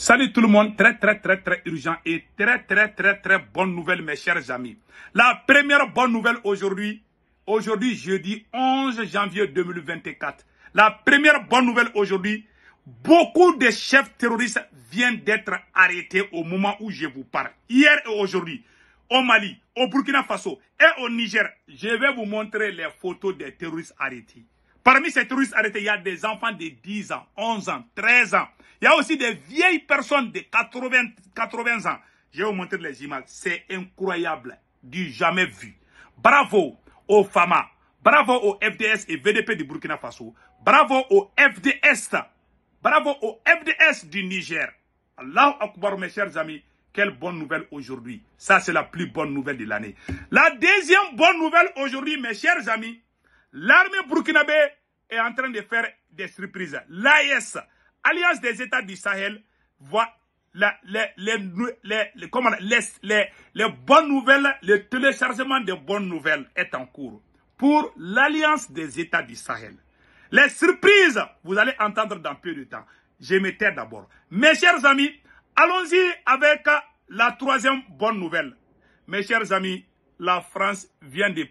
Salut tout le monde, très très très très urgent et très très très très bonne nouvelle mes chers amis. La première bonne nouvelle aujourd'hui, aujourd'hui jeudi 11 janvier 2024. La première bonne nouvelle aujourd'hui, beaucoup de chefs terroristes viennent d'être arrêtés au moment où je vous parle. Hier et aujourd'hui, au Mali, au Burkina Faso et au Niger, je vais vous montrer les photos des terroristes arrêtés. Parmi ces touristes arrêtés, il y a des enfants de 10 ans, 11 ans, 13 ans. Il y a aussi des vieilles personnes de 80, ans. Je vais vous montrer les images. C'est incroyable. Du jamais vu. Bravo au FAMA. Bravo au FDS et VDP du Burkina Faso. Bravo au FDS. Bravo au FDS du Niger. Allahu Akbar, mes chers amis. Quelle bonne nouvelle aujourd'hui. Ça, c'est la plus bonne nouvelle de l'année. La deuxième bonne nouvelle aujourd'hui, mes chers amis, L'armée burkinabé est en train de faire des surprises. L'AIS, e Alliance des États du Sahel, voit les, les, bonnes nouvelles, le téléchargement des bonnes nouvelles est en cours pour l'Alliance des États du Sahel. Les surprises, vous allez entendre dans peu de temps. Je me tais d'abord. Mes chers amis, allons-y avec la troisième bonne nouvelle. Mes chers amis, la France vient de,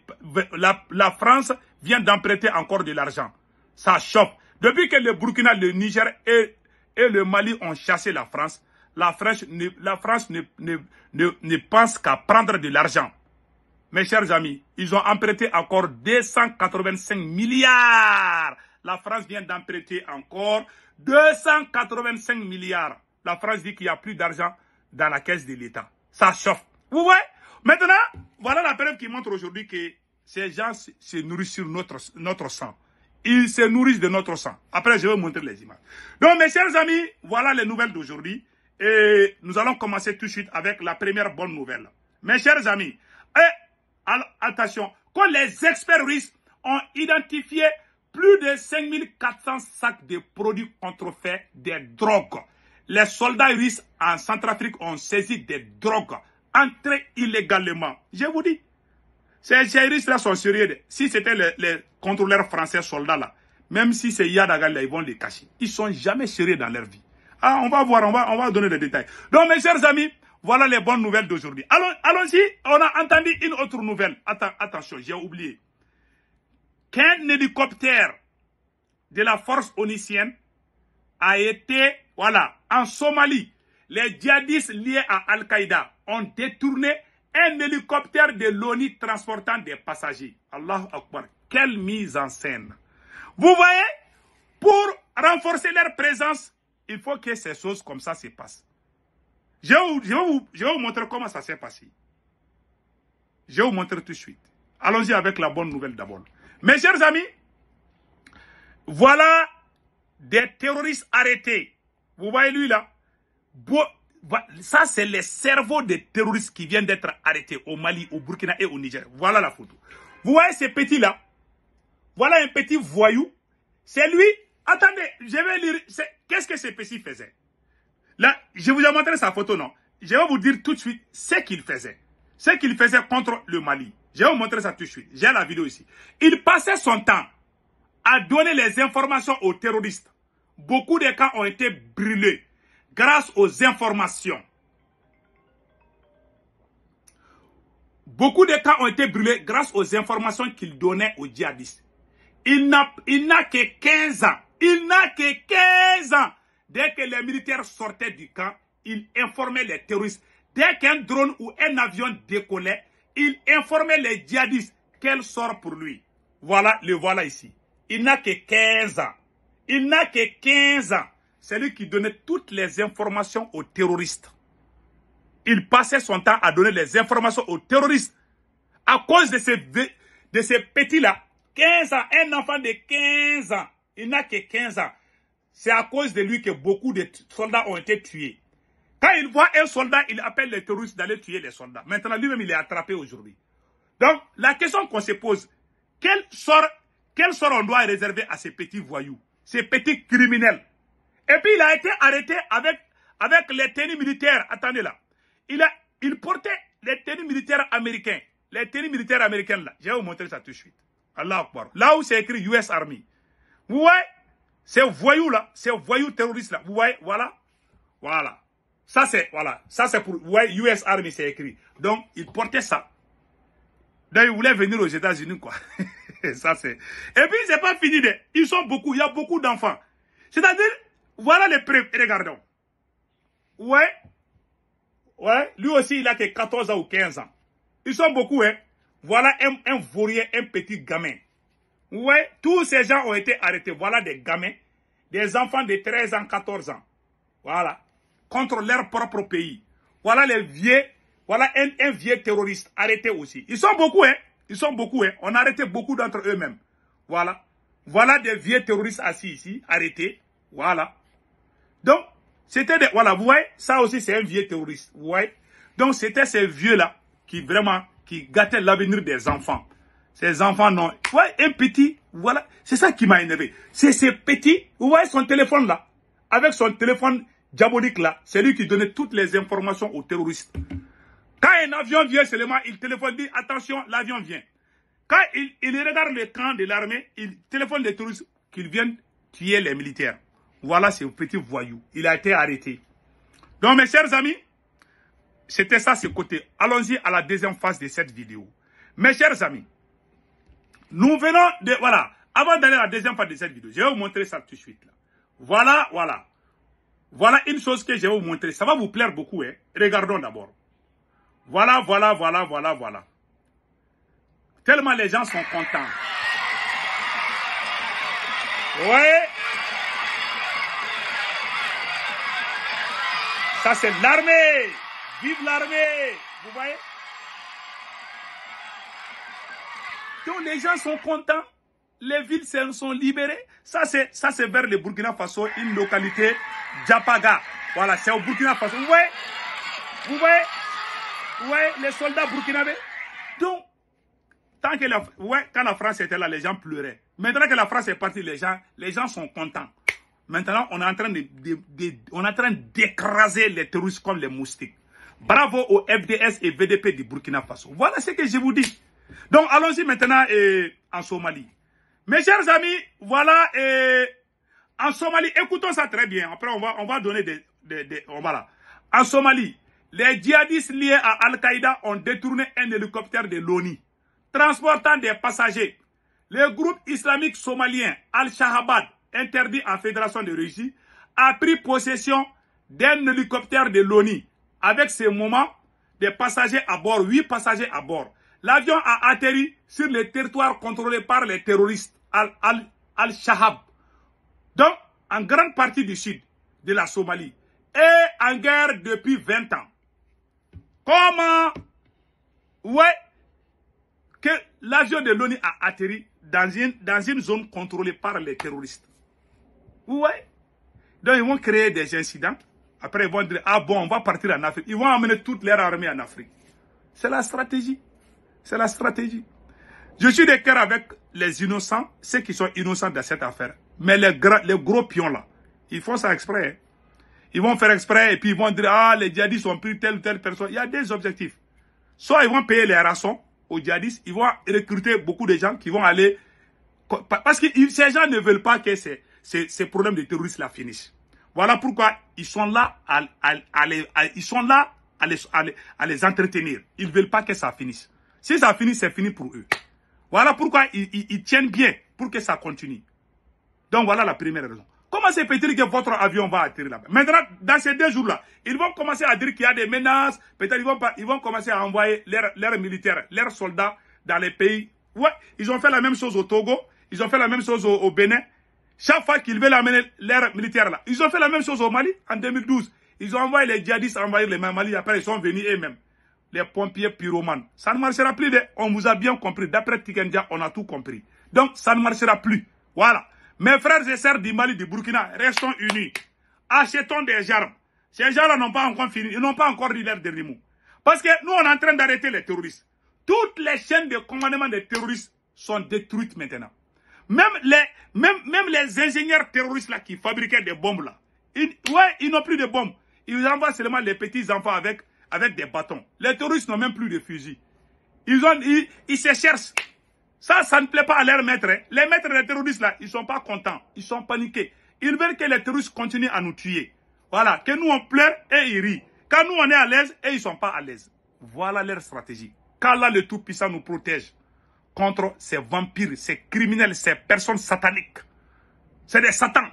la France vient d'emprêter encore de l'argent. Ça chauffe. Depuis que le Burkina, le Niger et, et le Mali ont chassé la France, la France ne, la France ne, pense qu'à prendre de l'argent. Mes chers amis, ils ont emprunté encore 285 milliards. La France vient d'emprêter encore 285 milliards. La France dit qu'il n'y a plus d'argent dans la caisse de l'État. Ça chauffe. Vous voyez Maintenant, voilà la preuve qui montre aujourd'hui que ces gens se nourrissent sur notre, notre sang. Ils se nourrissent de notre sang. Après, je vais vous montrer les images. Donc, mes chers amis, voilà les nouvelles d'aujourd'hui. Et nous allons commencer tout de suite avec la première bonne nouvelle. Mes chers amis, attention, quand les experts russes ont identifié plus de 5400 sacs de produits contrefaits des drogues. Les soldats russes en Centrafrique ont saisi des drogues entrées illégalement. Je vous dis, ces djihadistes-là sont sérieux. Si c'était les, contrôleurs français soldats-là, même si c'est là, ils vont les cacher. Ils sont jamais sérieux dans leur vie. Ah, on va voir, on va, on va donner des détails. Donc, mes chers amis, voilà les bonnes nouvelles d'aujourd'hui. Allons, y on a entendu une autre nouvelle. attention, j'ai oublié. Qu'un hélicoptère de la force onisienne a été, voilà, en Somalie. Les djihadistes liés à Al-Qaïda ont détourné un hélicoptère de l'ONU transportant des passagers. Allah Akbar, quelle mise en scène. Vous voyez, pour renforcer leur présence, il faut que ces choses comme ça se passent. Je vais je vais vous montrer comment ça s'est passé. Je vais vous montrer tout de suite. Allons-y avec la bonne nouvelle d'abord. Mes chers amis, voilà des terroristes arrêtés. Vous voyez lui là ça, c'est les cerveaux des terroristes qui viennent d'être arrêtés au Mali, au Burkina et au Niger. Voilà la photo. Vous voyez ces petits-là Voilà un petit voyou. C'est lui. Attendez, je vais lire. Qu'est-ce que ce petit faisait Là, je vous ai montré sa photo, non Je vais vous dire tout de suite ce qu'il faisait. Ce qu'il faisait contre le Mali. Je vais vous montrer ça tout de suite. J'ai la vidéo ici. Il passait son temps à donner les informations aux terroristes. Beaucoup de cas ont été brûlés grâce aux informations. Beaucoup de temps ont été brûlés grâce aux informations qu'il donnait aux djihadistes. Il n'a, que 15 ans. Il n'a que 15 ans. Dès que les militaires sortaient du camp, il informait les terroristes. Dès qu'un drone ou un avion décollait, il informait les djihadistes quel sort pour lui. Voilà, le voilà ici. Il n'a que 15 ans. Il n'a que 15 ans c'est lui qui donnait toutes les informations aux terroristes. Il passait son temps à donner les informations aux terroristes. À cause de ces, de ces petits-là, 15 ans, un enfant de 15 ans, il n'a que 15 ans. C'est à cause de lui que beaucoup de soldats ont été tués. Quand il voit un soldat, il appelle les terroristes d'aller tuer les soldats. Maintenant, lui-même, il est attrapé aujourd'hui. Donc, la question qu'on se pose, quel sort on doit réserver à ces petits voyous, ces petits criminels et puis il a été arrêté avec, avec les tenues militaires. Attendez là. Il, a, il portait les tenues militaires américains. Les tenues militaires américaines là. Je vais vous montrer ça tout de suite. Allah Akbar. Là où c'est écrit US Army. Vous voyez Ces voyous là, ces voyous terroristes là. Vous voyez Voilà. Voilà. Ça c'est voilà, ça c'est pour US Army c'est écrit. Donc il portait ça. Donc il voulait venir aux États-Unis quoi. ça c'est. Et puis c'est pas fini Ils sont beaucoup, il y a beaucoup d'enfants. C'est-à-dire voilà les preuves. Regardons. Ouais. Ouais. Lui aussi, il a que 14 ans ou 15 ans. Ils sont beaucoup, hein. Voilà un, un vaurien, un petit gamin. Ouais. Tous ces gens ont été arrêtés. Voilà des gamins. Des enfants de 13 ans, 14 ans. Voilà. Contre leur propre pays. Voilà les vieux. Voilà un, un vieux terroriste arrêté aussi. Ils sont beaucoup, hein. Ils sont beaucoup, hein. On a arrêté beaucoup d'entre eux-mêmes. Voilà. Voilà des vieux terroristes assis ici, arrêtés. Voilà. Donc, c'était des... Voilà, vous voyez, ça aussi, c'est un vieux terroriste. Vous voyez Donc, c'était ces vieux-là qui, vraiment, qui gâtaient l'avenir des enfants. Ces enfants non. Vous voyez, un petit, voilà. C'est ça qui m'a énervé. C'est ce petit, vous voyez son téléphone là. Avec son téléphone diabolique là. C'est lui qui donnait toutes les informations aux terroristes. Quand un avion vient seulement, il téléphone, dit attention, l'avion vient. Quand il, il regarde le camp de l'armée, il téléphone les touristes qu'ils viennent tuer les militaires. Voilà c'est ce petit voyou. Il a été arrêté. Donc, mes chers amis, c'était ça ce côté. Allons-y à la deuxième phase de cette vidéo. Mes chers amis, nous venons de... Voilà, avant d'aller à la deuxième phase de cette vidéo, je vais vous montrer ça tout de suite. Voilà, voilà. Voilà une chose que je vais vous montrer. Ça va vous plaire beaucoup. Hein? Regardons d'abord. Voilà, voilà, voilà, voilà, voilà. Tellement les gens sont contents. Ouais. c'est l'armée. Vive l'armée. Vous voyez Donc, les gens sont contents. Les villes sont libérées. Ça, c'est, ça, c'est vers le Burkina Faso, une localité, Djapaga. Voilà, c'est au Burkina Faso. Vous voyez Vous voyez Vous voyez les soldats burkinabés Donc, tant que la, ouais, quand la France était là, les gens pleuraient. Maintenant que la France est partie, les gens, les gens sont contents. Maintenant, on est en train de, on est en train d'écraser les terroristes comme les moustiques. Bravo au FDS et VDP du Burkina Faso. Voilà ce que je vous dis. Donc, allons-y maintenant eh, en Somalie. Mes chers amis, voilà eh, en Somalie. Écoutons ça très bien. Après, on va, on va donner des, on oh, En Somalie, les djihadistes liés à Al-Qaïda ont détourné un hélicoptère de l'ONI. transportant des passagers. Le groupe islamique somalien Al-Shahabad interdit en Fédération de Russie, a pris possession d'un hélicoptère de l'ONI Avec ses moments, des passagers à bord, huit passagers à bord. L'avion a atterri sur le territoire contrôlé par les terroristes Al-Shahab, donc en grande partie du sud de la Somalie, et en guerre depuis 20 ans. Comment, ouais, que l'avion de l'ONU a atterri dans une, dans une zone contrôlée par les terroristes vous Donc ils vont créer des incidents. Après, ils vont dire, ah bon, on va partir en Afrique. Ils vont amener toute leur armée en Afrique. C'est la stratégie. C'est la stratégie. Je suis d'accord avec les innocents, ceux qui sont innocents dans cette affaire. Mais les, gros, les gros pions là, ils font ça exprès. Hein. Ils vont faire exprès et puis ils vont dire, ah, les djihadistes ont pris telle ou telle personne. Il y a des objectifs. Soit ils vont payer les rations aux djihadistes, ils vont recruter beaucoup de gens qui vont aller... Parce que ces gens ne veulent pas que c'est ces, problèmes de terroristes la finissent. Voilà pourquoi ils sont là à, les, ils sont là à les, à les, entretenir. Ils veulent pas que ça finisse. Si ça finit, c'est fini pour eux. Voilà pourquoi ils, ils, tiennent bien pour que ça continue. Donc voilà la première raison. Comment c'est peut être que votre avion va atterrir là-bas Maintenant, dans ces deux jours-là, ils vont commencer à dire qu'il y a des menaces. Peut-être ils vont, ils vont commencer à envoyer leurs, leurs militaires, leurs soldats dans les pays. ils ont fait la même chose au Togo. Ils ont fait la même chose au, au Bénin. Chaque fois qu'ils veulent amener l'air militaire là, ils ont fait la même chose au Mali en 2012. Ils ont envoyé les djihadistes envahir les Mali, après ils sont venus eux-mêmes. Les pompiers pyromanes. Ça ne marchera plus. On vous a bien compris. D'après Tikendia, on a tout compris. Donc, ça ne marchera plus. Voilà. Mes frères et sœurs du Mali, du Burkina, restons unis. Achetons des armes. Ces gens-là n'ont pas encore fini. Ils n'ont pas encore dit leur dernier mot. Parce que nous, on est en train d'arrêter les terroristes. Toutes les chaînes de commandement des terroristes sont détruites maintenant. Même les, même, même les ingénieurs terroristes là qui fabriquaient des bombes là, ils, ouais, ils n'ont plus de bombes. Ils envoient seulement les petits enfants avec, avec des bâtons. Les terroristes n'ont même plus de fusils. Ils, ont, ils, se cherchent. Ça, ça ne plaît pas à leurs maîtres. Hein. Les maîtres des terroristes là, ils sont pas contents. Ils sont paniqués. Ils veulent que les terroristes continuent à nous tuer. Voilà, que nous on pleure et ils rient. Quand nous on est à l'aise et ils ne sont pas à l'aise. Voilà leur stratégie. Car là, le Tout-Puissant nous protège contre ces vampires, ces criminels, ces personnes sataniques. C'est des satans.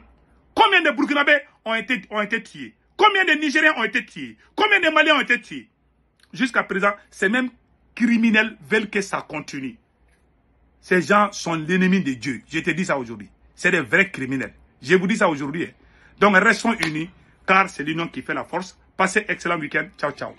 Combien de Burkinabés ont été, tués Combien de Nigériens ont été tués Combien de Maliens ont été tués Jusqu'à présent, ces mêmes criminels veulent que ça continue. Ces gens sont l'ennemi de Dieu. Je te dis ça aujourd'hui. C'est des vrais criminels. Je vous dis ça aujourd'hui. Hein. Donc restons unis, car c'est l'union qui fait la force. Passez excellent week-end. Ciao, ciao.